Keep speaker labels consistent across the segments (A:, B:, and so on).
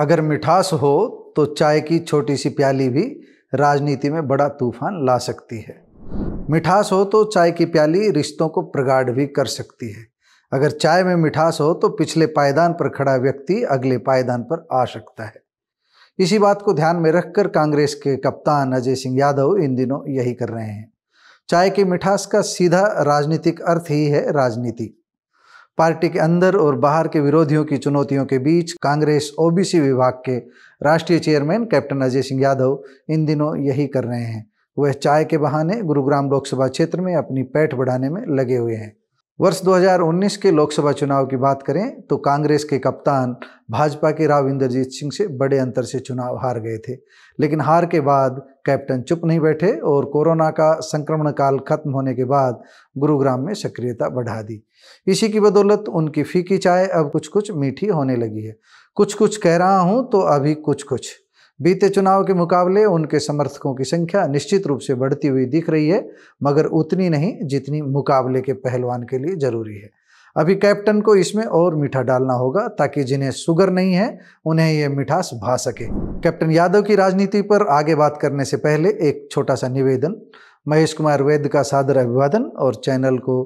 A: अगर मिठास हो तो चाय की छोटी सी प्याली भी राजनीति में बड़ा तूफान ला सकती है मिठास हो तो चाय की प्याली रिश्तों को प्रगाढ़ भी कर सकती है अगर चाय में मिठास हो तो पिछले पायदान पर खड़ा व्यक्ति अगले पायदान पर आ सकता है इसी बात को ध्यान में रखकर कांग्रेस के कप्तान अजय सिंह यादव इन दिनों यही कर रहे हैं चाय की मिठास का सीधा राजनीतिक अर्थ ही है राजनीति पार्टी के अंदर और बाहर के विरोधियों की चुनौतियों के बीच कांग्रेस ओबीसी विभाग के राष्ट्रीय चेयरमैन कैप्टन अजय सिंह यादव इन दिनों यही कर रहे हैं वह चाय के बहाने गुरुग्राम लोकसभा क्षेत्र में अपनी पैठ बढ़ाने में लगे हुए हैं वर्ष 2019 के लोकसभा चुनाव की बात करें तो कांग्रेस के कप्तान भाजपा के राव इंद्रजीत सिंह से बड़े अंतर से चुनाव हार गए थे लेकिन हार के बाद कैप्टन चुप नहीं बैठे और कोरोना का संक्रमण काल खत्म होने के बाद गुरुग्राम में सक्रियता बढ़ा दी इसी की बदौलत उनकी फीकी चाय अब कुछ कुछ मीठी होने लगी है कुछ कुछ कह रहा हूँ तो अभी कुछ कुछ बीते चुनाव के मुकाबले उनके समर्थकों की संख्या निश्चित रूप से बढ़ती हुई दिख रही है मगर उतनी नहीं जितनी मुकाबले के पहलवान के लिए ज़रूरी है अभी कैप्टन को इसमें और मीठा डालना होगा ताकि जिन्हें शुगर नहीं है उन्हें यह मिठास भा सके कैप्टन यादव की राजनीति पर आगे बात करने से पहले एक छोटा सा निवेदन महेश कुमार वैद्य का सादर अभिवादन और चैनल को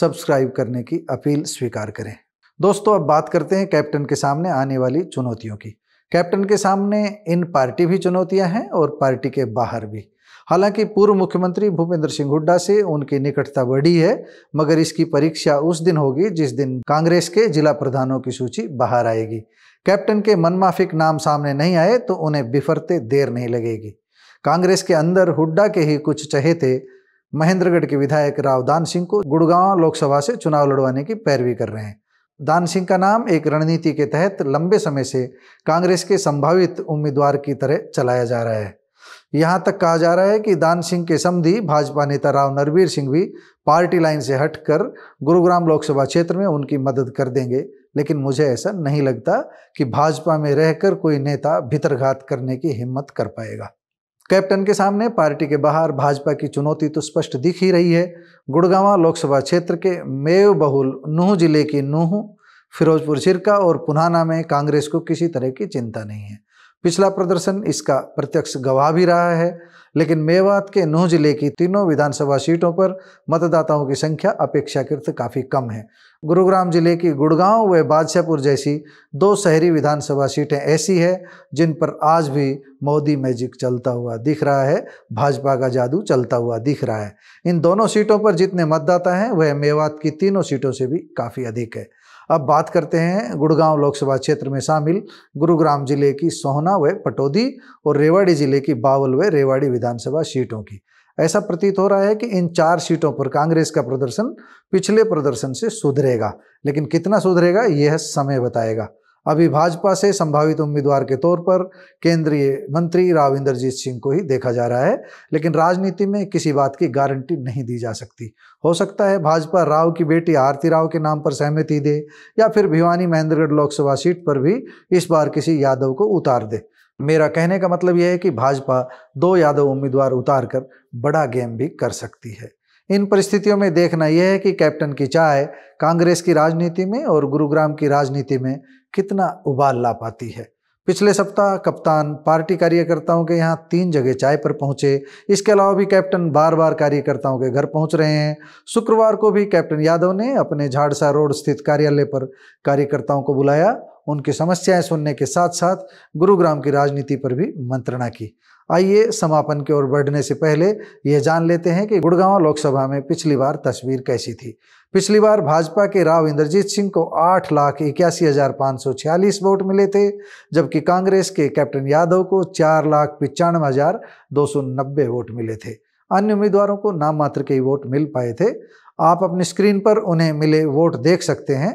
A: सब्सक्राइब करने की अपील स्वीकार करें दोस्तों अब बात करते हैं कैप्टन के सामने आने वाली चुनौतियों की कैप्टन के सामने इन पार्टी भी चुनौतियां हैं और पार्टी के बाहर भी हालांकि पूर्व मुख्यमंत्री भूपेंद्र सिंह हुड्डा से उनकी निकटता बढ़ी है मगर इसकी परीक्षा उस दिन होगी जिस दिन कांग्रेस के जिला प्रधानों की सूची बाहर आएगी कैप्टन के मनमाफिक नाम सामने नहीं आए तो उन्हें बिफरते देर नहीं लगेगी कांग्रेस के अंदर हुड्डा के ही कुछ चहेते महेंद्रगढ़ के विधायक रावदान सिंह को गुड़गांव लोकसभा से चुनाव लड़वाने की पैरवी कर रहे हैं दान सिंह का नाम एक रणनीति के तहत लंबे समय से कांग्रेस के संभावित उम्मीदवार की तरह चलाया जा रहा है यहाँ तक कहा जा रहा है कि दान सिंह के समधि भाजपा नेता राव नरवीर सिंह भी पार्टी लाइन से हटकर गुरुग्राम लोकसभा क्षेत्र में उनकी मदद कर देंगे लेकिन मुझे ऐसा नहीं लगता कि भाजपा में रहकर कोई नेता भितरघात करने की हिम्मत कर पाएगा कैप्टन के सामने पार्टी के बाहर भाजपा की चुनौती तो स्पष्ट दिख ही रही है गुड़गावा लोकसभा क्षेत्र के मेव बहुल नूह जिले की नूह फिरोजपुर सिरका और पुनाना में कांग्रेस को किसी तरह की चिंता नहीं है पिछला प्रदर्शन इसका प्रत्यक्ष गवाह भी रहा है लेकिन मेवात के नूह जिले की तीनों विधानसभा सीटों पर मतदाताओं की संख्या अपेक्षाकृत काफ़ी कम है गुरुग्राम जिले की गुड़गांव व बादशाहपुर जैसी दो शहरी विधानसभा सीटें ऐसी है जिन पर आज भी मोदी मैजिक चलता हुआ दिख रहा है भाजपा का जादू चलता हुआ दिख रहा है इन दोनों सीटों पर जितने मतदाता हैं वह मेवात की तीनों सीटों से भी काफ़ी अधिक है अब बात करते हैं गुड़गांव लोकसभा क्षेत्र में शामिल गुरुग्राम जिले की सोहना व पटौदी और रेवाड़ी जिले की बावल व रेवाड़ी विधानसभा सीटों की ऐसा प्रतीत हो रहा है कि इन चार सीटों पर कांग्रेस का प्रदर्शन पिछले प्रदर्शन से सुधरेगा लेकिन कितना सुधरेगा यह समय बताएगा अभी भाजपा से संभावित उम्मीदवार के तौर पर केंद्रीय मंत्री राव इंद्रजीत सिंह को ही देखा जा रहा है लेकिन राजनीति में किसी बात की गारंटी नहीं दी जा सकती हो सकता है भाजपा राव की बेटी आरती राव के नाम पर सहमति दे या फिर भिवानी महेंद्रगढ़ लोकसभा सीट पर भी इस बार किसी यादव को उतार दे मेरा कहने का मतलब यह है कि भाजपा दो यादव उम्मीदवार उतार कर बड़ा गेम भी कर सकती है इन परिस्थितियों में देखना यह है कि कैप्टन की चाय कांग्रेस की राजनीति में और गुरुग्राम की राजनीति में कितना उबाल ला पाती है पिछले सप्ताह कप्तान पार्टी कार्यकर्ताओं के यहाँ तीन जगह चाय पर पहुंचे इसके अलावा भी कैप्टन बार बार कार्यकर्ताओं के घर पहुँच रहे हैं शुक्रवार को भी कैप्टन यादव ने अपने झाड़सा रोड स्थित कार्यालय पर कार्यकर्ताओं को बुलाया उनकी समस्याएं सुनने के साथ साथ गुरुग्राम की राजनीति पर भी मंत्रणा की आइए समापन की ओर बढ़ने से पहले ये जान लेते हैं कि गुड़गांव लोकसभा में पिछली बार तस्वीर कैसी थी पिछली बार भाजपा के राव इंद्रजीत सिंह को आठ लाख इक्यासी हज़ार पाँच सौ छियालीस वोट मिले थे जबकि कांग्रेस के कैप्टन यादव को चार लाख पचानवे हज़ार दो सौ नब्बे वोट मिले थे अन्य उम्मीदवारों को नाम मात्र के वोट मिल पाए थे आप अपनी स्क्रीन पर उन्हें मिले वोट देख सकते हैं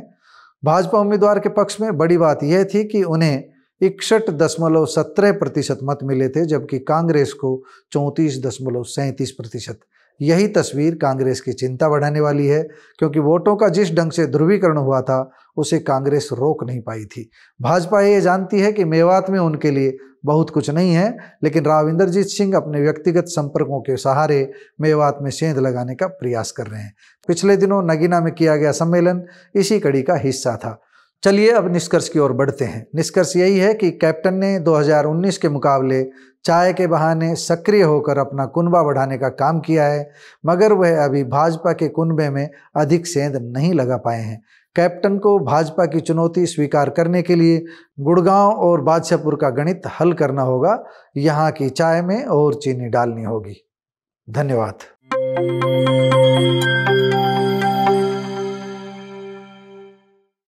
A: भाजपा उम्मीदवार के पक्ष में बड़ी बात यह थी कि उन्हें इकसठ दशमलव सत्रह प्रतिशत मत मिले थे जबकि कांग्रेस को चौंतीस दशमलव सैंतीस प्रतिशत यही तस्वीर कांग्रेस की चिंता बढ़ाने वाली है क्योंकि वोटों का जिस ढंग से ध्रुवीकरण हुआ था उसे कांग्रेस रोक नहीं पाई थी भाजपा ये जानती है कि मेवात में उनके लिए बहुत कुछ नहीं है लेकिन राव इंद्रजीत सिंह अपने व्यक्तिगत संपर्कों के सहारे मेवात में सेंध लगाने का प्रयास कर रहे हैं पिछले दिनों नगीना में किया गया सम्मेलन इसी कड़ी का हिस्सा था चलिए अब निष्कर्ष की ओर बढ़ते हैं निष्कर्ष यही है कि कैप्टन ने 2019 के मुकाबले चाय के बहाने सक्रिय होकर अपना कुनबा बढ़ाने का काम किया है मगर वह अभी भाजपा के कुनबे में अधिक सेंध नहीं लगा पाए हैं कैप्टन को भाजपा की चुनौती स्वीकार करने के लिए गुड़गांव और बादशाहपुर का गणित हल करना होगा यहाँ की चाय में और चीनी डालनी होगी धन्यवाद